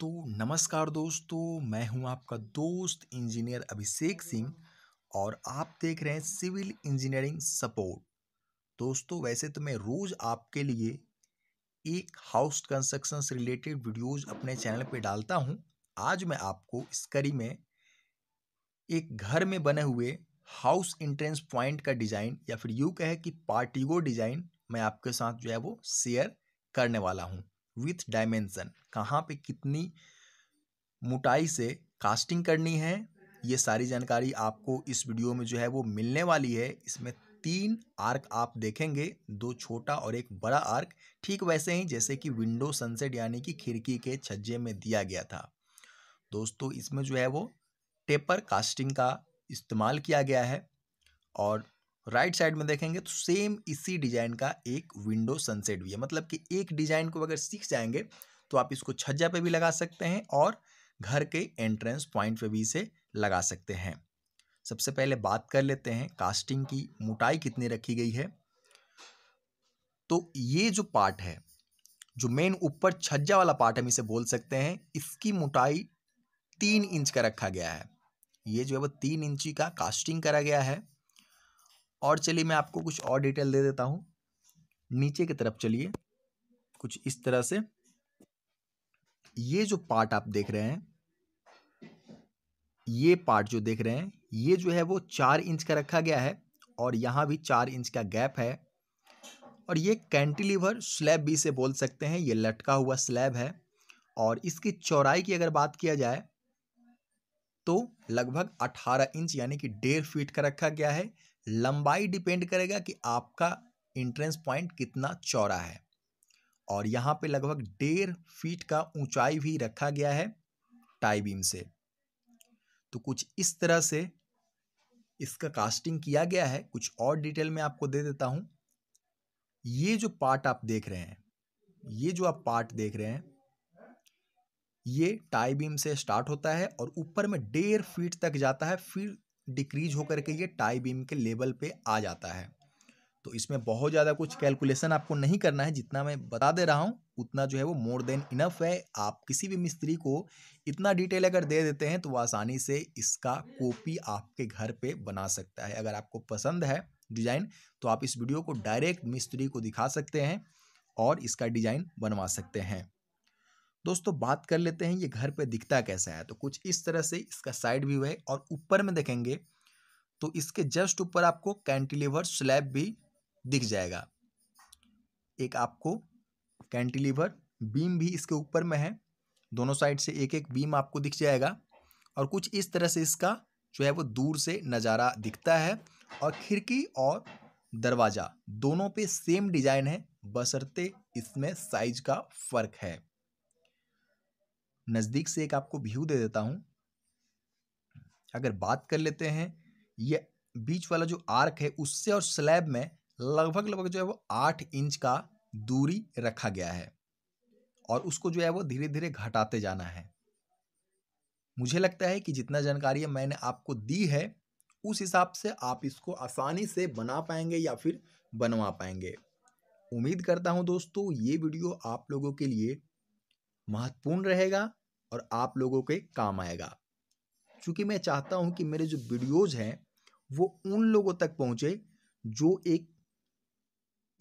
तो नमस्कार दोस्तों मैं हूं आपका दोस्त इंजीनियर अभिषेक सिंह और आप देख रहे हैं सिविल इंजीनियरिंग सपोर्ट दोस्तों वैसे तो मैं रोज़ आपके लिए एक हाउस कंस्ट्रक्शन से रिलेटेड वीडियोस अपने चैनल पे डालता हूं आज मैं आपको इस करी में एक घर में बने हुए हाउस इंट्रेंस पॉइंट का डिज़ाइन या फिर यूँ कहे कि पार्टीगो डिज़ाइन मैं आपके साथ जो है वो शेयर करने वाला हूँ विथ डायमेंसन कहाँ पे कितनी मोटाई से कास्टिंग करनी है ये सारी जानकारी आपको इस वीडियो में जो है वो मिलने वाली है इसमें तीन आर्क आप देखेंगे दो छोटा और एक बड़ा आर्क ठीक वैसे ही जैसे कि विंडो सनसेट यानी कि खिड़की के छज्जे में दिया गया था दोस्तों इसमें जो है वो टेपर कास्टिंग का इस्तेमाल किया गया है और राइट साइड में देखेंगे तो सेम इसी डिजाइन का एक विंडो सनसेट भी है मतलब कि एक डिजाइन को अगर सीख जाएंगे तो आप इसको छज्जा पे भी लगा सकते हैं और घर के एंट्रेंस पॉइंट पे भी इसे लगा सकते हैं सबसे पहले बात कर लेते हैं कास्टिंग की मोटाई कितनी रखी गई है तो ये जो पार्ट है जो मेन ऊपर छज्जा वाला पार्ट हम इसे बोल सकते हैं इसकी मोटाई तीन इंच का रखा गया है ये जो है वो तीन इंची का कास्टिंग करा गया है और चलिए मैं आपको कुछ और डिटेल दे देता हूँ नीचे की तरफ चलिए कुछ इस तरह से ये जो पार्ट आप देख रहे हैं ये पार्ट जो देख रहे हैं ये जो है वो चार इंच का रखा गया है और यहाँ भी चार इंच का गैप है और ये कैंटिलीवर स्लैब भी से बोल सकते हैं ये लटका हुआ स्लैब है और इसकी चौड़ाई की अगर बात किया जाए तो लगभग 18 इंच यानी कि डेढ़ फीट का रखा गया है लंबाई डिपेंड करेगा कि आपका इंट्रेंस पॉइंट कितना चौड़ा है और यहाँ पे लगभग डेढ़ फीट का ऊंचाई भी रखा गया है टाई बीम से तो कुछ इस तरह से इसका कास्टिंग किया गया है कुछ और डिटेल में आपको दे देता हूँ ये जो पार्ट आप देख रहे हैं ये जो आप पार्ट देख रहे हैं ये टाई बीम से स्टार्ट होता है और ऊपर में डेढ़ फीट तक जाता है फिर डिक्रीज होकर के ये टाई बीम के लेवल पे आ जाता है तो इसमें बहुत ज़्यादा कुछ कैलकुलेशन आपको नहीं करना है जितना मैं बता दे रहा हूँ उतना जो है वो मोर देन इनफ है आप किसी भी मिस्त्री को इतना डिटेल अगर दे देते हैं तो वो आसानी से इसका कॉपी आपके घर पे बना सकता है अगर आपको पसंद है डिज़ाइन तो आप इस वीडियो को डायरेक्ट मिस्त्री को दिखा सकते हैं और इसका डिज़ाइन बनवा सकते हैं दोस्तों बात कर लेते हैं ये घर पे दिखता कैसा है तो कुछ इस तरह से इसका साइड व्यू है और ऊपर में देखेंगे तो इसके जस्ट ऊपर आपको कैंटिलीवर स्लैब भी दिख जाएगा एक आपको कैंटिलीवर बीम भी इसके ऊपर में है दोनों साइड से एक एक बीम आपको दिख जाएगा और कुछ इस तरह से इसका जो है वो दूर से नज़ारा दिखता है और खिड़की और दरवाज़ा दोनों पे सेम डिज़ाइन है बसरते इसमें साइज का फ़र्क है नज़दीक से एक आपको व्यू दे देता हूँ अगर बात कर लेते हैं ये बीच वाला जो आर्क है उससे और स्लैब में लगभग लगभग जो है वो आठ इंच का दूरी रखा गया है और उसको जो है वो धीरे धीरे घटाते जाना है मुझे लगता है कि जितना जानकारी मैंने आपको दी है उस हिसाब से आप इसको आसानी से बना पाएंगे या फिर बनवा पाएंगे उम्मीद करता हूँ दोस्तों ये वीडियो आप लोगों के लिए महत्वपूर्ण रहेगा और आप लोगों के काम आएगा चूँकि मैं चाहता हूँ कि मेरे जो वीडियोज़ हैं वो उन लोगों तक पहुँचे जो एक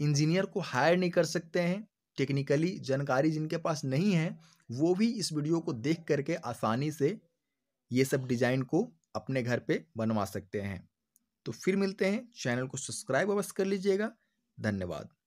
इंजीनियर को हायर नहीं कर सकते हैं टेक्निकली जानकारी जिनके पास नहीं है वो भी इस वीडियो को देख करके आसानी से ये सब डिज़ाइन को अपने घर पे बनवा सकते हैं तो फिर मिलते हैं चैनल को सब्सक्राइब अवश्य कर लीजिएगा धन्यवाद